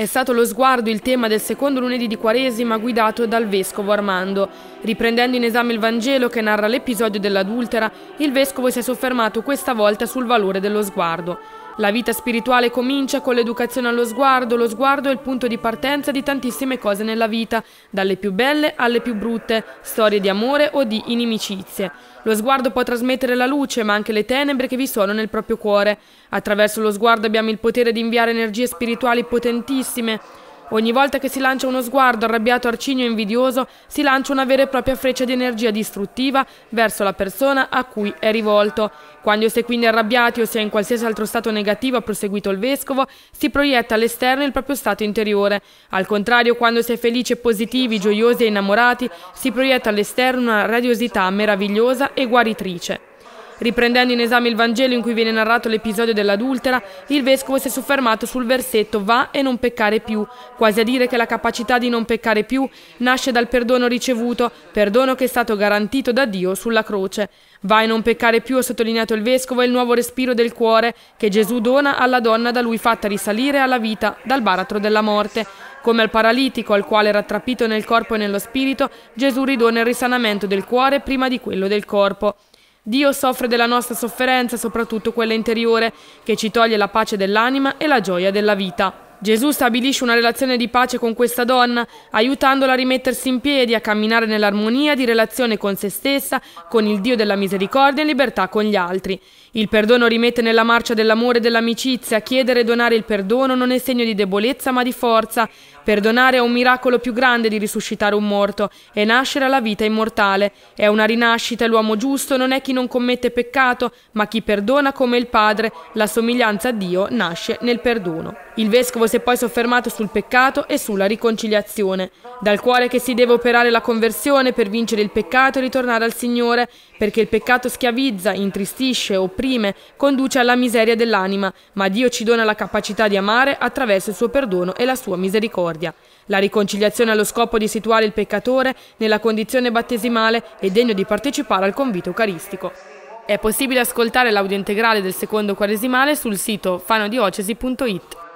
È stato lo sguardo il tema del secondo lunedì di Quaresima guidato dal Vescovo Armando. Riprendendo in esame il Vangelo che narra l'episodio dell'adultera, il Vescovo si è soffermato questa volta sul valore dello sguardo. La vita spirituale comincia con l'educazione allo sguardo, lo sguardo è il punto di partenza di tantissime cose nella vita, dalle più belle alle più brutte, storie di amore o di inimicizie. Lo sguardo può trasmettere la luce, ma anche le tenebre che vi sono nel proprio cuore. Attraverso lo sguardo abbiamo il potere di inviare energie spirituali potentissime, Ogni volta che si lancia uno sguardo arrabbiato, arcigno e invidioso, si lancia una vera e propria freccia di energia distruttiva verso la persona a cui è rivolto. Quando si è quindi arrabbiati o si è in qualsiasi altro stato negativo, ha proseguito il vescovo, si proietta all'esterno il proprio stato interiore. Al contrario, quando si è felici e positivi, gioiosi e innamorati, si proietta all'esterno una radiosità meravigliosa e guaritrice. Riprendendo in esame il Vangelo in cui viene narrato l'episodio dell'adultera, il Vescovo si è soffermato sul versetto va e non peccare più, quasi a dire che la capacità di non peccare più nasce dal perdono ricevuto, perdono che è stato garantito da Dio sulla croce. Va e non peccare più, ha sottolineato il Vescovo, è il nuovo respiro del cuore che Gesù dona alla donna da lui fatta risalire alla vita dal baratro della morte. Come al paralitico, al quale era trappito nel corpo e nello spirito, Gesù ridona il risanamento del cuore prima di quello del corpo. Dio soffre della nostra sofferenza, soprattutto quella interiore, che ci toglie la pace dell'anima e la gioia della vita. Gesù stabilisce una relazione di pace con questa donna, aiutandola a rimettersi in piedi, a camminare nell'armonia di relazione con se stessa, con il Dio della misericordia e in libertà con gli altri. Il perdono rimette nella marcia dell'amore e dell'amicizia, chiedere e donare il perdono non è segno di debolezza ma di forza. Perdonare è un miracolo più grande di risuscitare un morto e nascere alla vita immortale. È una rinascita e l'uomo giusto non è chi non commette peccato, ma chi perdona come il Padre. La somiglianza a Dio nasce nel perdono. Il vescovo si è poi soffermato sul peccato e sulla riconciliazione, dal cuore che si deve operare la conversione per vincere il peccato e ritornare al Signore, perché il peccato schiavizza, intristisce, opprime, conduce alla miseria dell'anima, ma Dio ci dona la capacità di amare attraverso il suo perdono e la sua misericordia. La riconciliazione ha lo scopo di situare il peccatore nella condizione battesimale e degno di partecipare al convito eucaristico. È possibile ascoltare l'audio integrale del secondo quaresimale sul sito fanodiocesi.it.